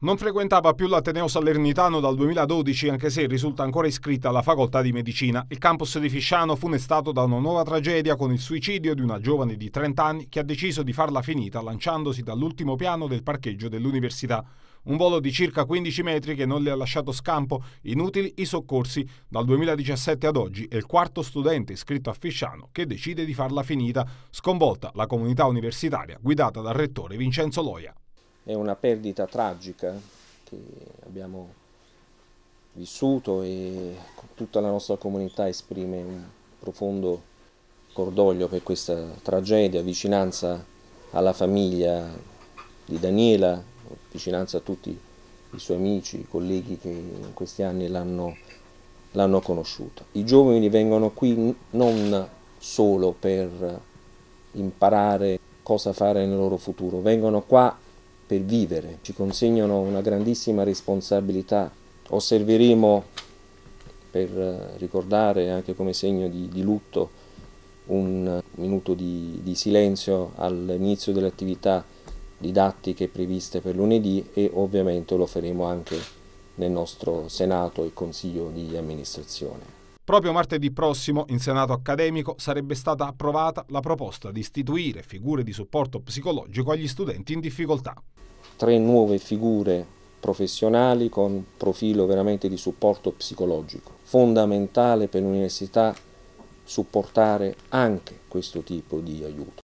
Non frequentava più l'Ateneo Salernitano dal 2012, anche se risulta ancora iscritta alla facoltà di medicina. Il campus di Fisciano fu nestato da una nuova tragedia con il suicidio di una giovane di 30 anni che ha deciso di farla finita lanciandosi dall'ultimo piano del parcheggio dell'università. Un volo di circa 15 metri che non le ha lasciato scampo, inutili i soccorsi. Dal 2017 ad oggi è il quarto studente iscritto a Fisciano che decide di farla finita, sconvolta la comunità universitaria guidata dal rettore Vincenzo Loia è una perdita tragica che abbiamo vissuto e tutta la nostra comunità esprime un profondo cordoglio per questa tragedia, vicinanza alla famiglia di Daniela, vicinanza a tutti i suoi amici, i colleghi che in questi anni l'hanno, l'hanno conosciuta. I giovani vengono qui non solo per imparare cosa fare nel loro futuro, vengono qua per vivere, ci consegnano una grandissima responsabilità. Osserveremo, per eh, ricordare anche come segno di, di lutto, un minuto di, di silenzio all'inizio delle attività didattiche previste per lunedì e ovviamente lo faremo anche nel nostro Senato e Consiglio di amministrazione. Proprio martedì prossimo in Senato accademico sarebbe stata approvata la proposta di istituire figure di supporto psicologico agli studenti in difficoltà tre nuove figure professionali con profilo veramente di supporto psicologico. Fondamentale per l'università supportare anche questo tipo di aiuto.